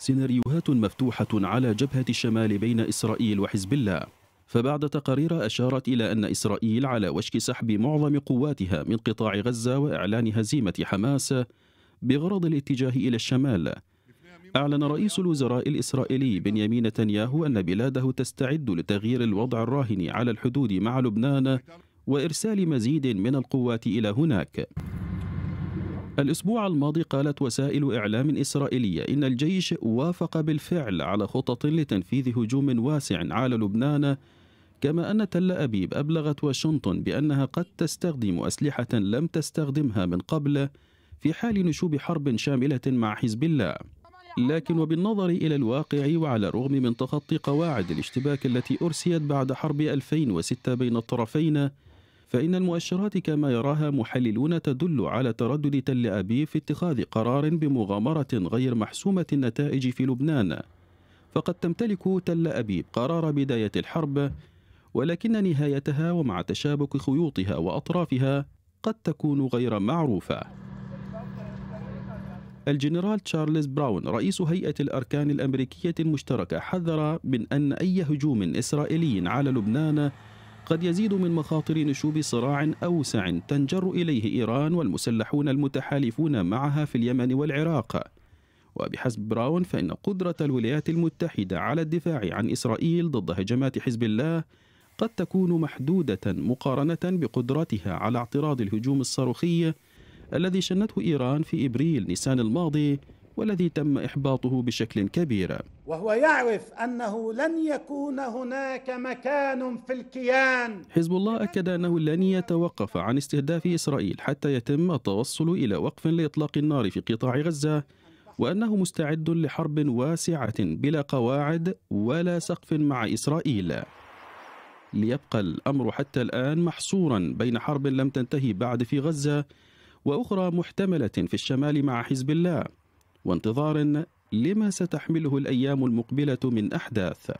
سيناريوهات مفتوحة على جبهة الشمال بين إسرائيل وحزب الله فبعد تقارير أشارت إلى أن إسرائيل على وشك سحب معظم قواتها من قطاع غزة وإعلان هزيمة حماس بغرض الاتجاه إلى الشمال أعلن رئيس الوزراء الإسرائيلي بنيامين نتنياهو أن بلاده تستعد لتغيير الوضع الراهن على الحدود مع لبنان وإرسال مزيد من القوات إلى هناك الأسبوع الماضي قالت وسائل إعلام إسرائيلية إن الجيش وافق بالفعل على خطط لتنفيذ هجوم واسع على لبنان كما أن تل أبيب أبلغت واشنطن بأنها قد تستخدم أسلحة لم تستخدمها من قبل في حال نشوب حرب شاملة مع حزب الله لكن وبالنظر إلى الواقع وعلى الرغم من تخطي قواعد الاشتباك التي أرسيت بعد حرب 2006 بين الطرفين فإن المؤشرات كما يراها محللون تدل على تردد تل أبيب في اتخاذ قرار بمغامرة غير محسومة النتائج في لبنان فقد تمتلك تل أبيب قرار بداية الحرب ولكن نهايتها ومع تشابك خيوطها وأطرافها قد تكون غير معروفة الجنرال تشارلز براون رئيس هيئة الأركان الأمريكية المشتركة حذر من أن أي هجوم إسرائيلي على لبنان قد يزيد من مخاطر نشوب صراع أوسع تنجر إليه إيران والمسلحون المتحالفون معها في اليمن والعراق وبحسب براون فإن قدرة الولايات المتحدة على الدفاع عن إسرائيل ضد هجمات حزب الله قد تكون محدودة مقارنة بقدرتها على اعتراض الهجوم الصاروخي الذي شنته إيران في إبريل نيسان الماضي والذي تم إحباطه بشكل كبير وهو يعرف أنه لن يكون هناك مكان في الكيان حزب الله أكد أنه لن يتوقف عن استهداف إسرائيل حتى يتم التوصل إلى وقف لإطلاق النار في قطاع غزة وأنه مستعد لحرب واسعة بلا قواعد ولا سقف مع إسرائيل ليبقى الأمر حتى الآن محصورا بين حرب لم تنتهي بعد في غزة وأخرى محتملة في الشمال مع حزب الله وانتظار لما ستحمله الأيام المقبلة من أحداث